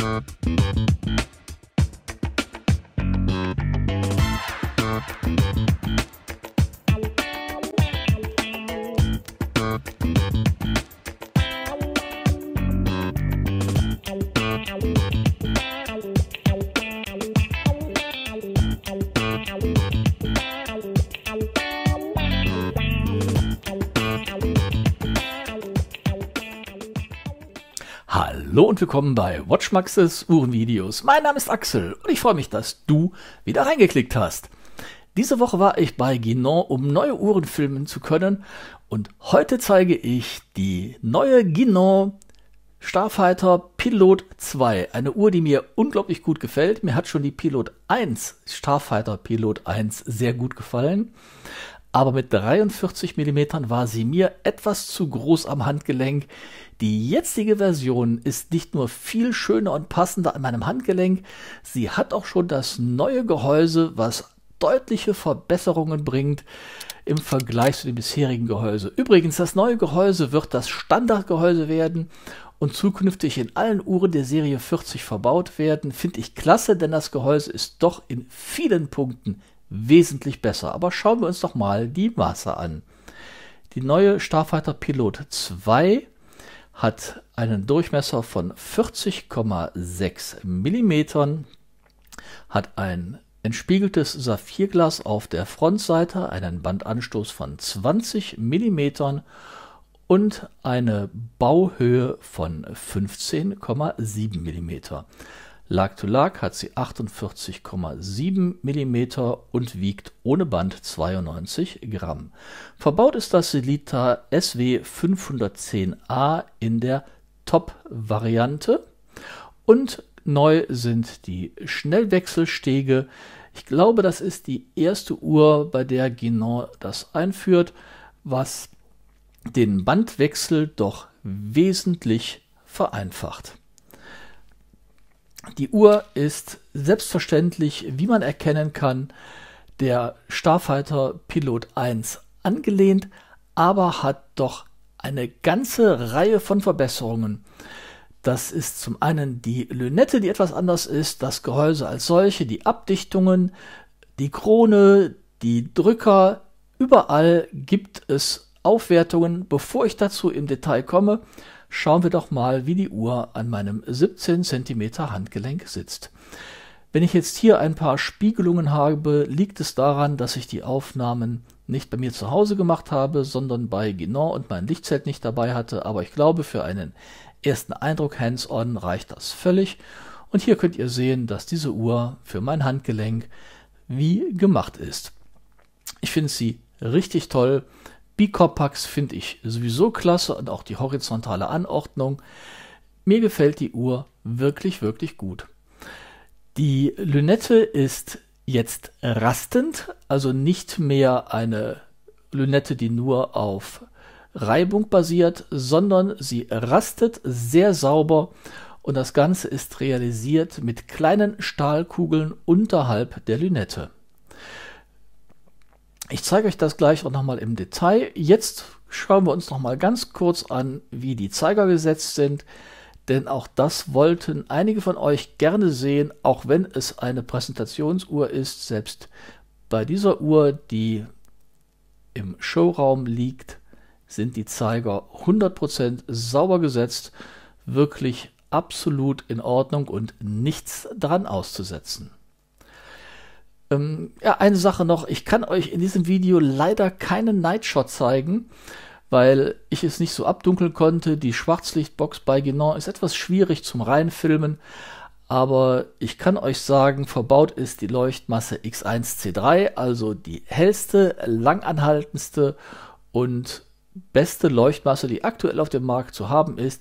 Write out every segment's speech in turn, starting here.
Thank you. Hallo und willkommen bei Watchmaxes Uhrenvideos. Mein Name ist Axel und ich freue mich, dass du wieder reingeklickt hast. Diese Woche war ich bei Guinan, um neue Uhren filmen zu können und heute zeige ich die neue Guinan Starfighter Pilot 2. Eine Uhr, die mir unglaublich gut gefällt. Mir hat schon die Pilot 1, Starfighter Pilot 1, sehr gut gefallen aber mit 43 mm war sie mir etwas zu groß am Handgelenk. Die jetzige Version ist nicht nur viel schöner und passender an meinem Handgelenk, sie hat auch schon das neue Gehäuse, was deutliche Verbesserungen bringt im Vergleich zu dem bisherigen Gehäuse. Übrigens, das neue Gehäuse wird das Standardgehäuse werden und zukünftig in allen Uhren der Serie 40 verbaut werden. Finde ich klasse, denn das Gehäuse ist doch in vielen Punkten wesentlich besser. Aber schauen wir uns doch mal die Maße an. Die neue Starfighter Pilot 2 hat einen Durchmesser von 40,6 mm, hat ein entspiegeltes Saphirglas auf der Frontseite, einen Bandanstoß von 20 mm und eine Bauhöhe von 15,7 mm. Lag to Lag hat sie 48,7 mm und wiegt ohne Band 92 Gramm. Verbaut ist das Selita SW 510A in der Top-Variante. Und neu sind die Schnellwechselstege. Ich glaube, das ist die erste Uhr, bei der Guinan das einführt, was den Bandwechsel doch wesentlich vereinfacht. Die Uhr ist selbstverständlich, wie man erkennen kann, der Starfighter Pilot 1 angelehnt, aber hat doch eine ganze Reihe von Verbesserungen. Das ist zum einen die Lünette, die etwas anders ist, das Gehäuse als solche, die Abdichtungen, die Krone, die Drücker. Überall gibt es Aufwertungen. Bevor ich dazu im Detail komme, schauen wir doch mal, wie die Uhr an meinem 17 cm Handgelenk sitzt. Wenn ich jetzt hier ein paar Spiegelungen habe, liegt es daran, dass ich die Aufnahmen nicht bei mir zu Hause gemacht habe, sondern bei Guinan und mein Lichtzelt nicht dabei hatte. Aber ich glaube, für einen ersten Eindruck hands-on reicht das völlig. Und hier könnt ihr sehen, dass diese Uhr für mein Handgelenk wie gemacht ist. Ich finde sie richtig toll. Bicorpax finde ich sowieso klasse und auch die horizontale Anordnung. Mir gefällt die Uhr wirklich, wirklich gut. Die Lünette ist jetzt rastend, also nicht mehr eine Lünette, die nur auf Reibung basiert, sondern sie rastet sehr sauber und das Ganze ist realisiert mit kleinen Stahlkugeln unterhalb der Lünette. Ich zeige euch das gleich auch nochmal im Detail. Jetzt schauen wir uns nochmal ganz kurz an, wie die Zeiger gesetzt sind. Denn auch das wollten einige von euch gerne sehen, auch wenn es eine Präsentationsuhr ist. Selbst bei dieser Uhr, die im Showraum liegt, sind die Zeiger 100% sauber gesetzt. Wirklich absolut in Ordnung und nichts dran auszusetzen. Ähm, ja, eine Sache noch. Ich kann euch in diesem Video leider keinen Nightshot zeigen, weil ich es nicht so abdunkeln konnte. Die Schwarzlichtbox bei Genon ist etwas schwierig zum Reinfilmen. Aber ich kann euch sagen, verbaut ist die Leuchtmasse X1C3, also die hellste, langanhaltendste und beste Leuchtmasse, die aktuell auf dem Markt zu haben ist,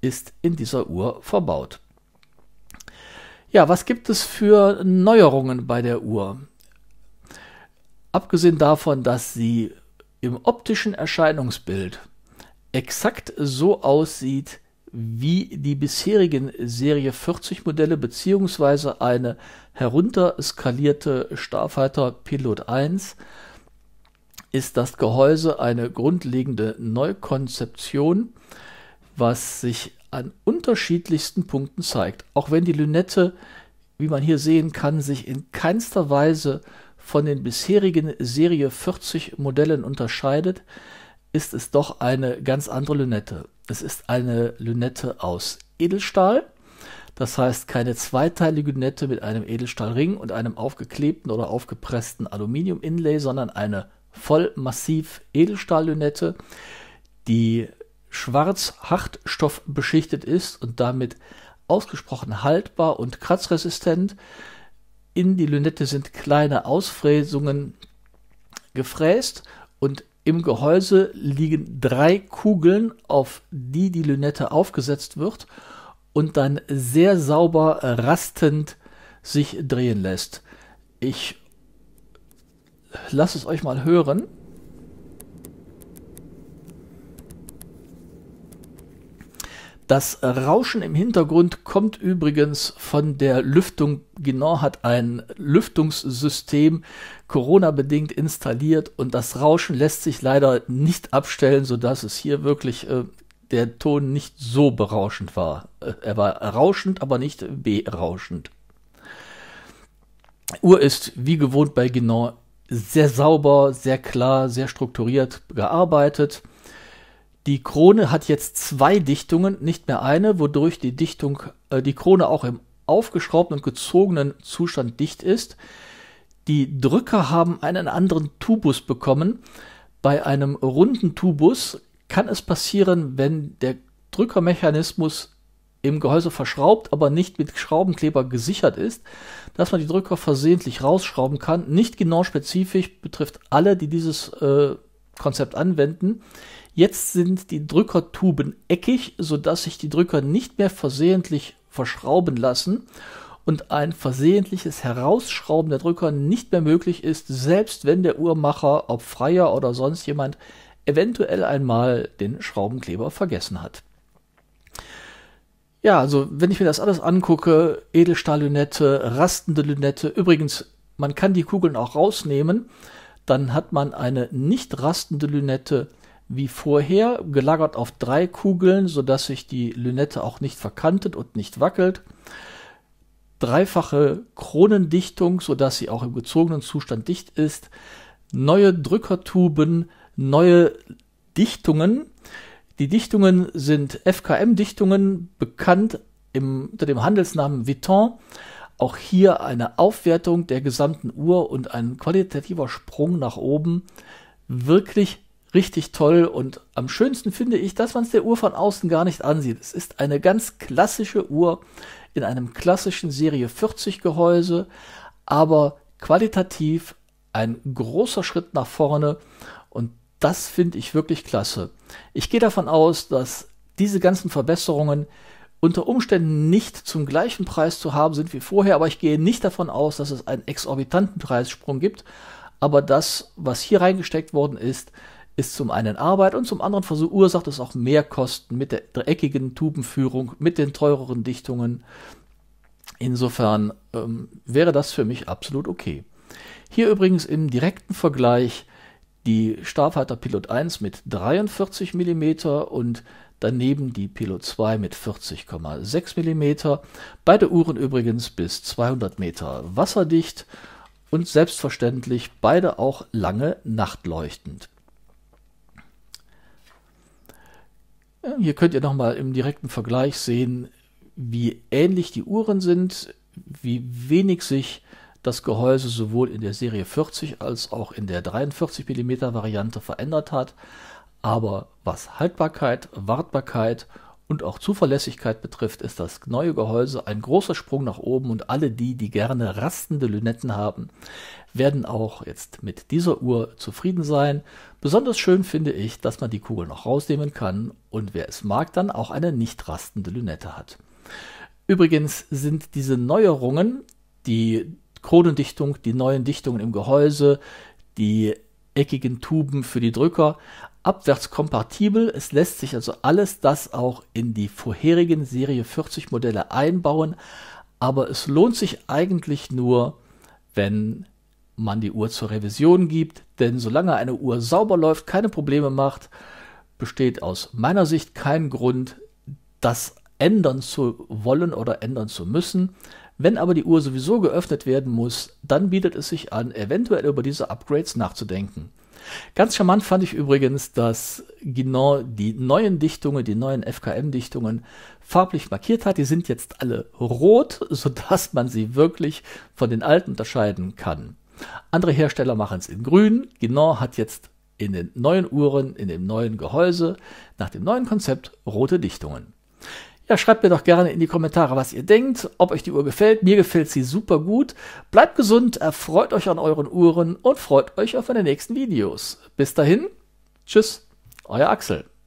ist in dieser Uhr verbaut. Ja, was gibt es für Neuerungen bei der Uhr? Abgesehen davon, dass sie im optischen Erscheinungsbild exakt so aussieht wie die bisherigen Serie 40 Modelle bzw. eine herunterskalierte Starfighter Pilot 1 ist das Gehäuse eine grundlegende Neukonzeption, was sich an unterschiedlichsten Punkten zeigt. Auch wenn die Lünette, wie man hier sehen kann, sich in keinster Weise von den bisherigen Serie 40 Modellen unterscheidet, ist es doch eine ganz andere Lünette. Es ist eine Lünette aus Edelstahl, das heißt keine zweiteilige Lünette mit einem Edelstahlring und einem aufgeklebten oder aufgepressten Aluminium-Inlay, sondern eine voll massiv Edelstahllünette, die schwarz Hartstoff beschichtet ist und damit ausgesprochen haltbar und kratzresistent. In die Lünette sind kleine Ausfräsungen gefräst und im Gehäuse liegen drei Kugeln, auf die die Lünette aufgesetzt wird und dann sehr sauber rastend sich drehen lässt. Ich lasse es euch mal hören. Das Rauschen im Hintergrund kommt übrigens von der Lüftung. Genau hat ein Lüftungssystem Corona-bedingt installiert und das Rauschen lässt sich leider nicht abstellen, sodass es hier wirklich äh, der Ton nicht so berauschend war. Äh, er war rauschend, aber nicht berauschend. Uhr ist wie gewohnt bei Genau sehr sauber, sehr klar, sehr strukturiert gearbeitet. Die Krone hat jetzt zwei Dichtungen, nicht mehr eine, wodurch die Dichtung, äh, die Krone auch im aufgeschraubten und gezogenen Zustand dicht ist. Die Drücker haben einen anderen Tubus bekommen. Bei einem runden Tubus kann es passieren, wenn der Drückermechanismus im Gehäuse verschraubt, aber nicht mit Schraubenkleber gesichert ist, dass man die Drücker versehentlich rausschrauben kann. Nicht genau spezifisch betrifft alle, die dieses äh, Konzept anwenden. Jetzt sind die Drückertuben eckig, sodass sich die Drücker nicht mehr versehentlich verschrauben lassen und ein versehentliches Herausschrauben der Drücker nicht mehr möglich ist, selbst wenn der Uhrmacher, ob Freier oder sonst jemand, eventuell einmal den Schraubenkleber vergessen hat. Ja, also wenn ich mir das alles angucke, Edelstahllünette, rastende Lünette, übrigens, man kann die Kugeln auch rausnehmen, dann hat man eine nicht rastende Lünette wie vorher, gelagert auf drei Kugeln, sodass sich die Lünette auch nicht verkantet und nicht wackelt. Dreifache Kronendichtung, sodass sie auch im gezogenen Zustand dicht ist. Neue Drückertuben, neue Dichtungen. Die Dichtungen sind FKM-Dichtungen, bekannt im, unter dem Handelsnamen Viton. Auch hier eine Aufwertung der gesamten Uhr und ein qualitativer Sprung nach oben. Wirklich richtig toll und am schönsten finde ich, dass man es der Uhr von außen gar nicht ansieht. Es ist eine ganz klassische Uhr in einem klassischen Serie 40 Gehäuse, aber qualitativ ein großer Schritt nach vorne und das finde ich wirklich klasse. Ich gehe davon aus, dass diese ganzen Verbesserungen unter Umständen nicht zum gleichen Preis zu haben sind wie vorher, aber ich gehe nicht davon aus, dass es einen exorbitanten Preissprung gibt. Aber das, was hier reingesteckt worden ist, ist zum einen Arbeit und zum anderen verursacht es auch mehr Kosten mit der dreckigen Tubenführung, mit den teureren Dichtungen. Insofern ähm, wäre das für mich absolut okay. Hier übrigens im direkten Vergleich die Starfighter Pilot 1 mit 43 mm und daneben die Pilot 2 mit 40,6 mm, beide Uhren übrigens bis 200 Meter wasserdicht und selbstverständlich beide auch lange nachtleuchtend. Hier könnt ihr nochmal im direkten Vergleich sehen, wie ähnlich die Uhren sind, wie wenig sich das Gehäuse sowohl in der Serie 40 als auch in der 43 mm Variante verändert hat, aber was Haltbarkeit, Wartbarkeit und auch Zuverlässigkeit betrifft, ist das neue Gehäuse ein großer Sprung nach oben und alle die, die gerne rastende Lünetten haben, werden auch jetzt mit dieser Uhr zufrieden sein. Besonders schön finde ich, dass man die Kugel noch rausnehmen kann und wer es mag, dann auch eine nicht rastende Lünette hat. Übrigens sind diese Neuerungen, die Kronendichtung, die neuen Dichtungen im Gehäuse, die eckigen Tuben für die Drücker, abwärtskompatibel. Es lässt sich also alles das auch in die vorherigen Serie 40 Modelle einbauen. Aber es lohnt sich eigentlich nur, wenn man die Uhr zur Revision gibt. Denn solange eine Uhr sauber läuft, keine Probleme macht, besteht aus meiner Sicht kein Grund, das ändern zu wollen oder ändern zu müssen. Wenn aber die Uhr sowieso geöffnet werden muss, dann bietet es sich an, eventuell über diese Upgrades nachzudenken. Ganz charmant fand ich übrigens, dass Guinan die neuen Dichtungen, die neuen FKM-Dichtungen farblich markiert hat. Die sind jetzt alle rot, sodass man sie wirklich von den alten unterscheiden kann. Andere Hersteller machen es in grün. Guinan hat jetzt in den neuen Uhren, in dem neuen Gehäuse, nach dem neuen Konzept rote Dichtungen. Ja, schreibt mir doch gerne in die Kommentare, was ihr denkt, ob euch die Uhr gefällt. Mir gefällt sie super gut. Bleibt gesund, erfreut euch an euren Uhren und freut euch auf meine nächsten Videos. Bis dahin, tschüss, euer Axel.